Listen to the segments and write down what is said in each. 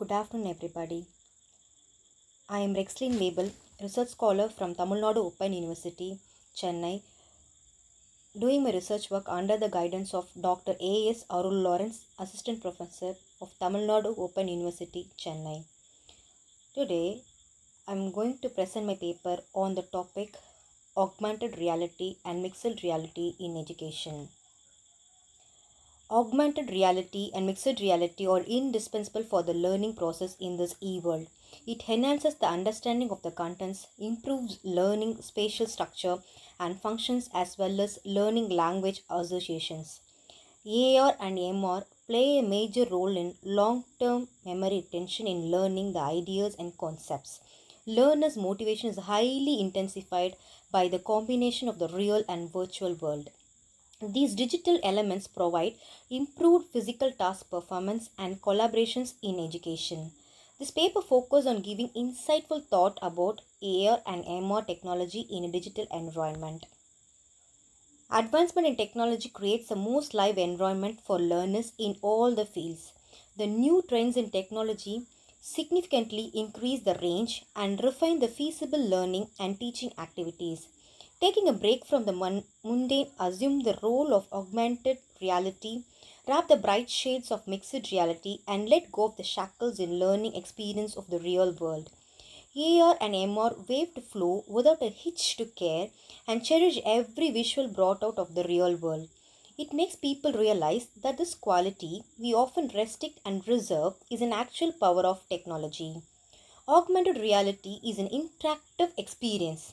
Good afternoon, everybody. I am Rexlin Mabel, research scholar from Tamil Nadu Open University, Chennai, doing my research work under the guidance of Dr. A.S. Arul Lawrence, Assistant Professor of Tamil Nadu Open University, Chennai. Today, I'm going to present my paper on the topic Augmented Reality and Mixed Reality in Education. Augmented reality and mixed reality are indispensable for the learning process in this e world. It enhances the understanding of the contents, improves learning spatial structure and functions, as well as learning language associations. AR and MR play a major role in long term memory retention in learning the ideas and concepts. Learners' motivation is highly intensified by the combination of the real and virtual world. These digital elements provide improved physical task performance and collaborations in education. This paper focuses on giving insightful thought about AR and MR technology in a digital environment. Advancement in technology creates the most live environment for learners in all the fields. The new trends in technology significantly increase the range and refine the feasible learning and teaching activities. Taking a break from the mundane, assume the role of augmented reality, wrap the bright shades of mixed reality, and let go of the shackles in learning experience of the real world. AR and MR wave to flow without a hitch to care and cherish every visual brought out of the real world. It makes people realize that this quality we often restrict and reserve is an actual power of technology. Augmented reality is an interactive experience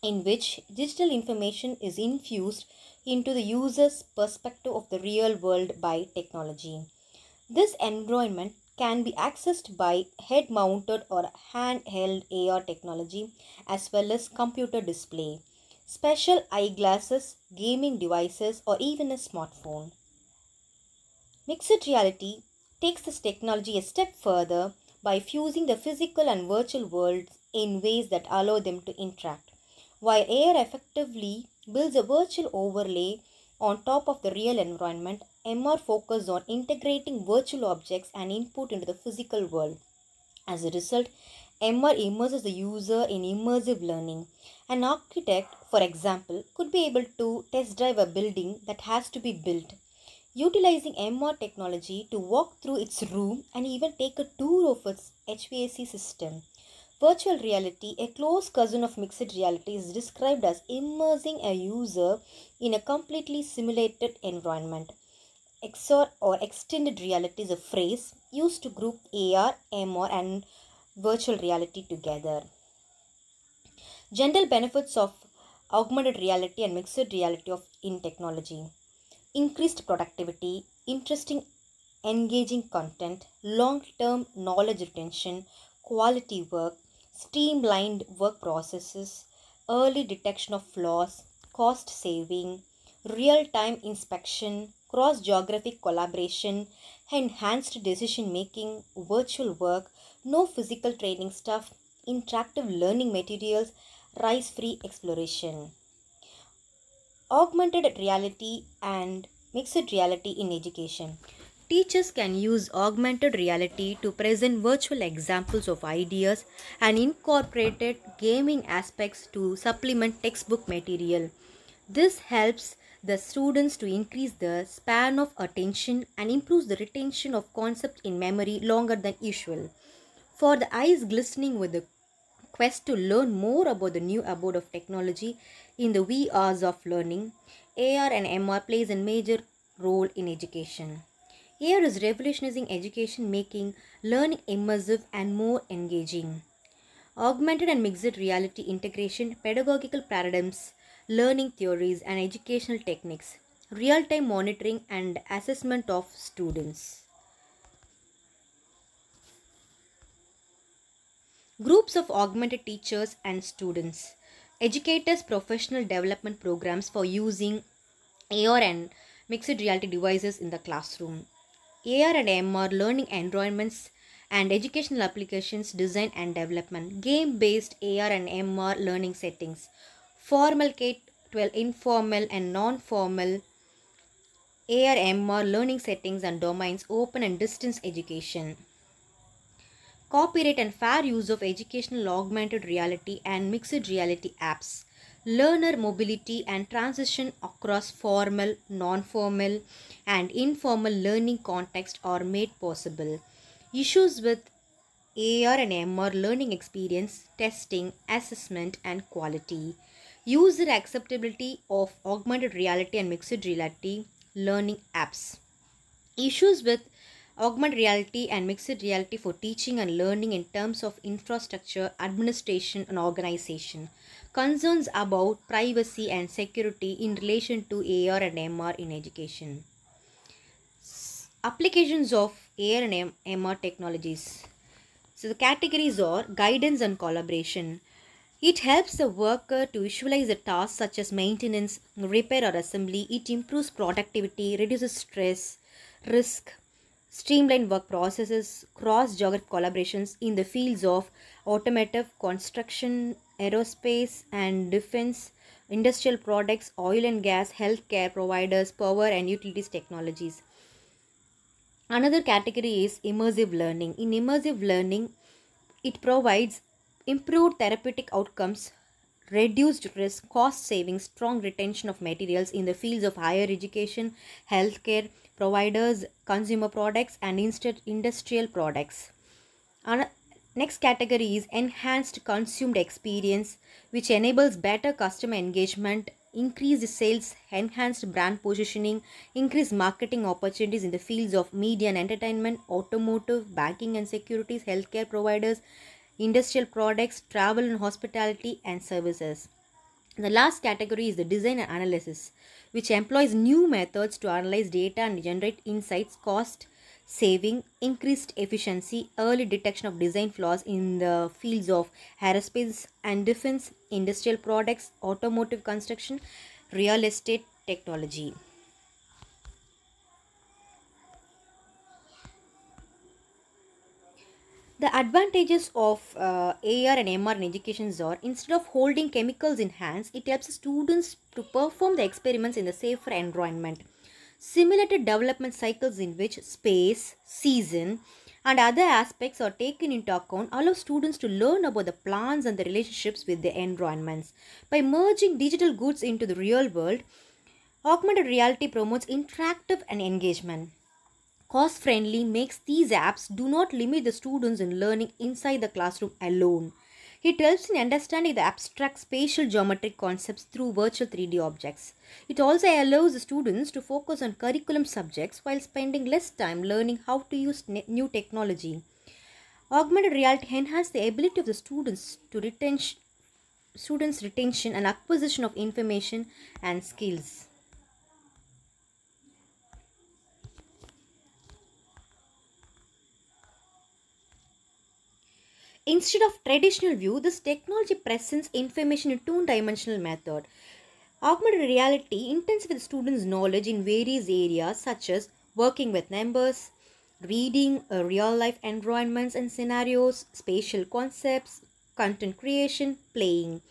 in which digital information is infused into the user's perspective of the real world by technology. This environment can be accessed by head mounted or handheld AR technology as well as computer display, special eyeglasses, gaming devices, or even a smartphone. Mixed reality takes this technology a step further by fusing the physical and virtual worlds in ways that allow them to interact while air effectively builds a virtual overlay on top of the real environment, MR focuses on integrating virtual objects and input into the physical world. As a result, MR immerses the user in immersive learning. An architect, for example, could be able to test drive a building that has to be built. Utilizing MR technology to walk through its room and even take a tour of its HVAC system. Virtual reality, a close cousin of mixed reality, is described as immersing a user in a completely simulated environment. XR or extended reality is a phrase used to group AR, MR, and virtual reality together. General benefits of augmented reality and mixed reality of in technology increased productivity, interesting, engaging content, long term knowledge retention, quality work, streamlined work processes, early detection of flaws, cost saving, real time inspection, cross geographic collaboration, enhanced decision making, virtual work, no physical training stuff, interactive learning materials, rice free exploration. Augmented reality and mixed reality in education. Teachers can use augmented reality to present virtual examples of ideas and incorporated gaming aspects to supplement textbook material. This helps the students to increase the span of attention and improves the retention of concepts in memory longer than usual. For the eyes glistening with the quest to learn more about the new abode of technology in the VRs of learning, AR and MR plays a major role in education. AR is revolutionizing education, making learning immersive and more engaging. Augmented and mixed reality integration, pedagogical paradigms, learning theories, and educational techniques, real time monitoring and assessment of students. Groups of augmented teachers and students. Educators' professional development programs for using AR and mixed reality devices in the classroom. AR and MR learning environments and educational applications design and development, game-based AR and MR learning settings, formal K-12 informal and non-formal AR MR learning settings and domains, open and distance education. Copyright and fair use of educational augmented reality and mixed reality apps learner mobility and transition across formal, non-formal and informal learning context are made possible. Issues with AR and MR learning experience, testing, assessment and quality. User acceptability of augmented reality and mixed reality learning apps. Issues with augmented reality and mixed reality for teaching and learning in terms of infrastructure, administration, and organization concerns about privacy and security in relation to AR and MR in education. Applications of AR and MR technologies. So the categories are guidance and collaboration. It helps the worker to visualize the tasks such as maintenance, repair or assembly. It improves productivity, reduces stress, risk, streamline work processes, cross-geographic collaborations in the fields of automotive, construction, aerospace and defense, industrial products, oil and gas, healthcare providers, power and utilities technologies. Another category is immersive learning. In immersive learning, it provides improved therapeutic outcomes, reduced risk, cost savings, strong retention of materials in the fields of higher education, healthcare, providers, consumer products, and industrial products. Our next category is enhanced consumed experience, which enables better customer engagement, increased sales, enhanced brand positioning, increased marketing opportunities in the fields of media and entertainment, automotive, banking and securities, healthcare providers, industrial products, travel and hospitality, and services. The last category is the design and analysis, which employs new methods to analyze data and generate insights, cost saving, increased efficiency, early detection of design flaws in the fields of aerospace and defense, industrial products, automotive construction, real estate technology. The advantages of uh, AR and MR in education are instead of holding chemicals in hands, it helps students to perform the experiments in a safer environment. Simulated development cycles in which space, season, and other aspects are taken into account allow students to learn about the plants and the relationships with the environments. By merging digital goods into the real world, augmented reality promotes interactive and engagement. Cost friendly makes these apps do not limit the students in learning inside the classroom alone. It helps in understanding the abstract spatial geometric concepts through virtual 3D objects. It also allows the students to focus on curriculum subjects while spending less time learning how to use new technology. Augmented reality enhances the ability of the students to retention, students' retention and acquisition of information and skills. Instead of traditional view, this technology presents information in two-dimensional method. Augmented reality intensifies students' knowledge in various areas such as working with numbers, reading uh, real-life environments and scenarios, spatial concepts, content creation, playing.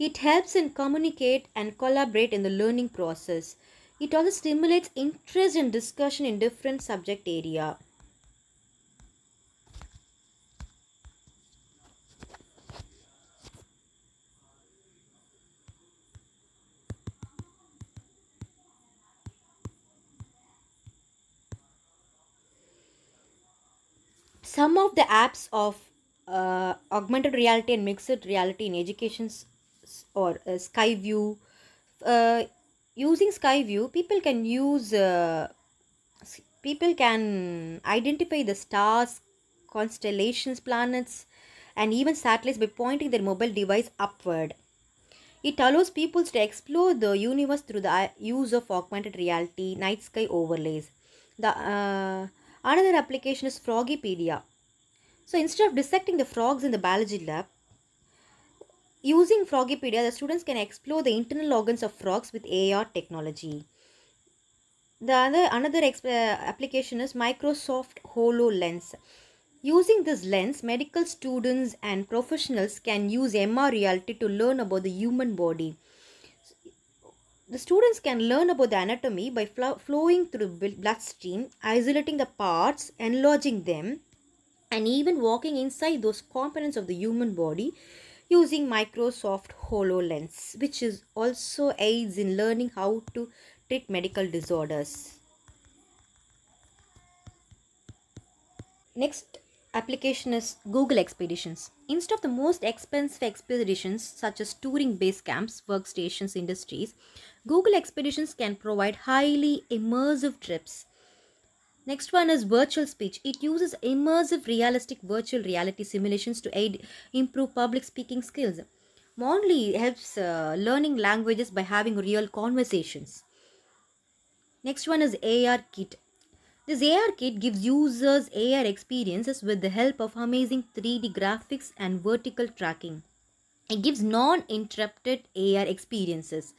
It helps in communicate and collaborate in the learning process. It also stimulates interest and discussion in different subject area. Some of the apps of uh, augmented reality and mixed reality in education or uh, Skyview. Uh, using Skyview, people can use, uh, people can identify the stars, constellations, planets, and even satellites by pointing their mobile device upward. It allows people to explore the universe through the uh, use of augmented reality, night sky overlays. The uh, Another application is Frogipedia. So instead of dissecting the frogs in the biology lab, using Frogipedia, the students can explore the internal organs of frogs with AR technology. The other another uh, application is Microsoft HoloLens. Using this lens, medical students and professionals can use MR reality to learn about the human body the students can learn about the anatomy by flowing through bloodstream, isolating the parts, enlarging them, and even walking inside those components of the human body using Microsoft HoloLens, which is also aids in learning how to treat medical disorders. Next application is Google Expeditions. Instead of the most expensive expeditions such as touring base camps, workstations, industries, Google Expeditions can provide highly immersive trips. Next one is virtual speech. It uses immersive realistic virtual reality simulations to aid improve public speaking skills. Monly helps uh, learning languages by having real conversations. Next one is AR Kit. This AR kit gives users AR experiences with the help of amazing 3D graphics and vertical tracking. It gives non-interrupted AR experiences.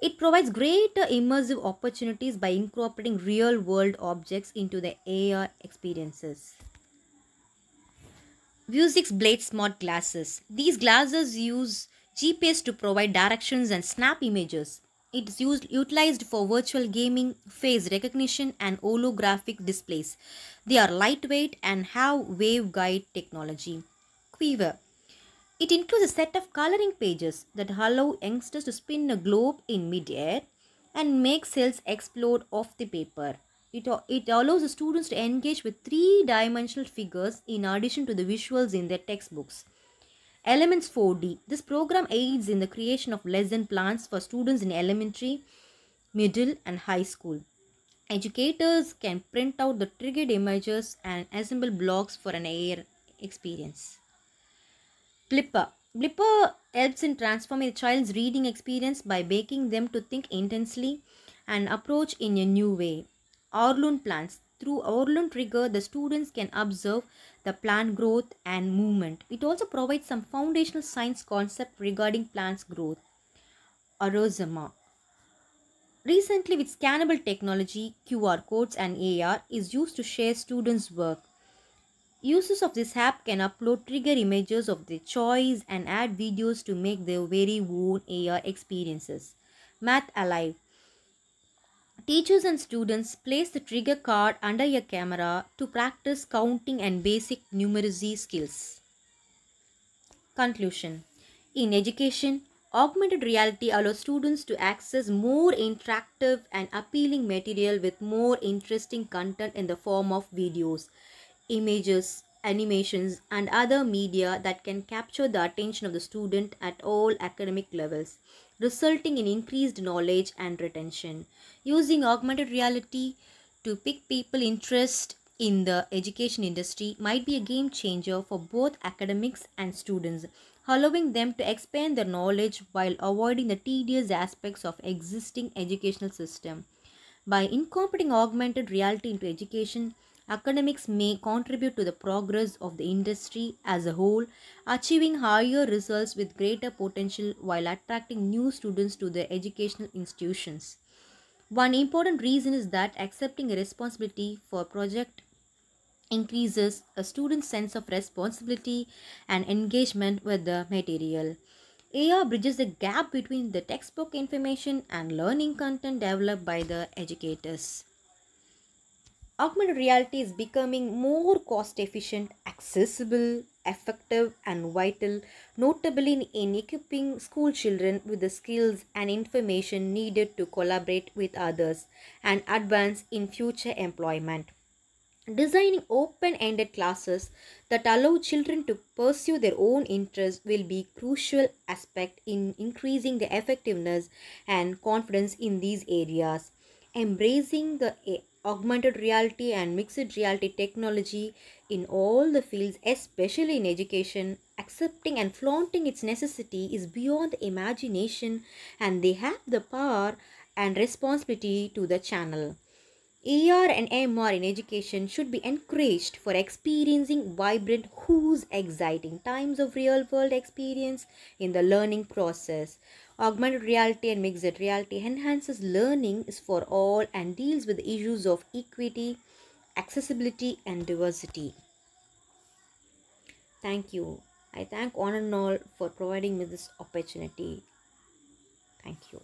It provides greater immersive opportunities by incorporating real-world objects into the AR experiences. Vuzix Blade Smart Glasses. These glasses use GPS to provide directions and snap images. It's used, utilized for virtual gaming, face recognition and holographic displays. They are lightweight and have waveguide technology. Quiver It includes a set of coloring pages that allow youngsters to spin a globe in midair and make cells explode off the paper. It, it allows the students to engage with three-dimensional figures in addition to the visuals in their textbooks. Elements 4D. This program aids in the creation of lesson plans for students in elementary, middle and high school. Educators can print out the triggered images and assemble blocks for an AR experience. Blipper. Blipper helps in transforming a child's reading experience by making them to think intensely and approach in a new way. Orlund plans. Through Orlund trigger, the students can observe the plant growth and movement. It also provides some foundational science concept regarding plants growth. Arosema. Recently with scannable technology, QR codes and AR is used to share students' work. Users of this app can upload trigger images of their choice and add videos to make their very own AR experiences. Math Alive Teachers and students place the trigger card under your camera to practice counting and basic numeracy skills. Conclusion In education, augmented reality allows students to access more interactive and appealing material with more interesting content in the form of videos, images, animations, and other media that can capture the attention of the student at all academic levels resulting in increased knowledge and retention. Using augmented reality to pick people interest in the education industry might be a game changer for both academics and students, allowing them to expand their knowledge while avoiding the tedious aspects of existing educational system. By incorporating augmented reality into education, academics may contribute to the progress of the industry as a whole, achieving higher results with greater potential while attracting new students to the educational institutions. One important reason is that accepting a responsibility for a project increases a student's sense of responsibility and engagement with the material. AR bridges the gap between the textbook information and learning content developed by the educators augmented reality is becoming more cost efficient, accessible, effective, and vital, notably in equipping school children with the skills and information needed to collaborate with others and advance in future employment. Designing open ended classes that allow children to pursue their own interests will be crucial aspect in increasing the effectiveness and confidence in these areas. Embracing the augmented reality and mixed reality technology in all the fields, especially in education, accepting and flaunting its necessity is beyond the imagination and they have the power and responsibility to the channel. AR and MR in education should be encouraged for experiencing vibrant who's exciting times of real world experience in the learning process. Augmented reality and mixed reality enhances learning is for all and deals with issues of equity, accessibility and diversity. Thank you. I thank one and all for providing me this opportunity. Thank you.